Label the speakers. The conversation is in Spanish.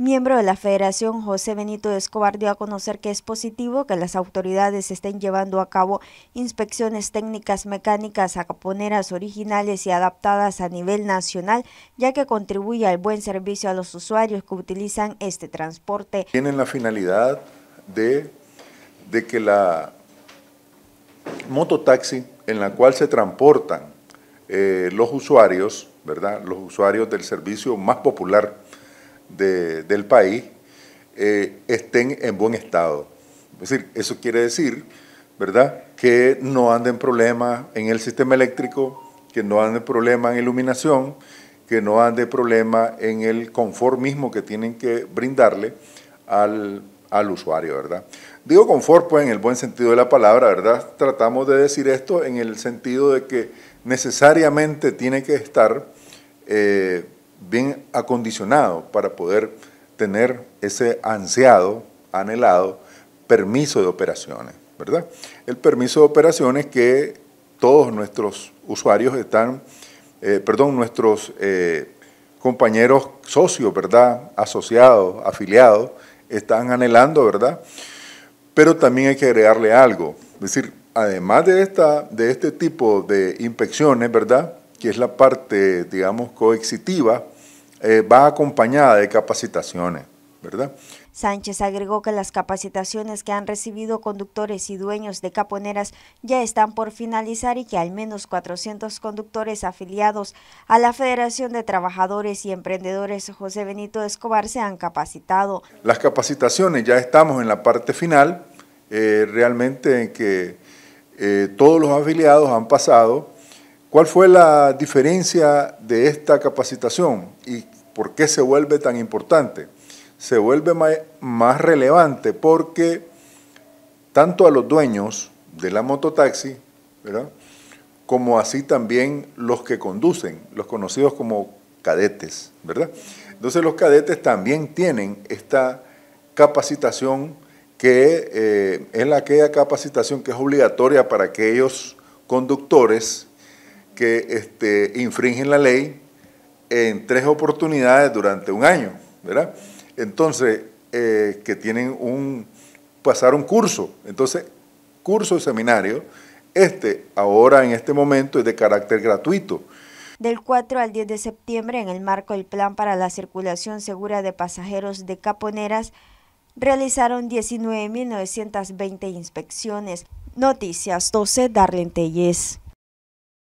Speaker 1: miembro de la Federación José Benito Escobar dio a conocer que es positivo que las autoridades estén llevando a cabo inspecciones técnicas mecánicas a caponeras originales y adaptadas a nivel nacional, ya que contribuye al buen servicio a los usuarios que utilizan este transporte.
Speaker 2: Tienen la finalidad de, de que la mototaxi en la cual se transportan eh, los usuarios, ¿verdad? los usuarios del servicio más popular, del país eh, estén en buen estado. Es decir, eso quiere decir, ¿verdad?, que no anden problemas en el sistema eléctrico, que no anden problemas en iluminación, que no anden problema en el confort mismo que tienen que brindarle al, usuario, ¿verdad? Digo confort, pues en el buen sentido de la palabra, ¿verdad? Tratamos de decir esto en el sentido de que necesariamente tiene que estar eh, bien acondicionado para poder tener ese ansiado, anhelado permiso de operaciones, ¿verdad? El permiso de operaciones que todos nuestros usuarios están, eh, perdón, nuestros eh, compañeros socios, ¿verdad? Asociados, afiliados, están anhelando, ¿verdad? Pero también hay que agregarle algo, es decir, además de, esta, de este tipo de inspecciones, ¿verdad? que es la parte, digamos, coexitiva, eh, va acompañada de capacitaciones, ¿verdad?
Speaker 1: Sánchez agregó que las capacitaciones que han recibido conductores y dueños de caponeras ya están por finalizar y que al menos 400 conductores afiliados a la Federación de Trabajadores y Emprendedores José Benito Escobar se han capacitado.
Speaker 2: Las capacitaciones ya estamos en la parte final, eh, realmente en que eh, todos los afiliados han pasado ¿Cuál fue la diferencia de esta capacitación y por qué se vuelve tan importante? Se vuelve más relevante porque tanto a los dueños de la mototaxi, ¿verdad? como así también los que conducen, los conocidos como cadetes, ¿verdad? Entonces los cadetes también tienen esta capacitación que es eh, la, aquella capacitación que es obligatoria para aquellos conductores que este, infringen la ley en tres oportunidades durante un año, ¿verdad? Entonces, eh, que tienen un, pasar un curso. Entonces, curso seminario, este ahora en este momento es de carácter gratuito.
Speaker 1: Del 4 al 10 de septiembre, en el marco del Plan para la Circulación Segura de Pasajeros de Caponeras, realizaron 19.920 inspecciones. Noticias 12, Darlene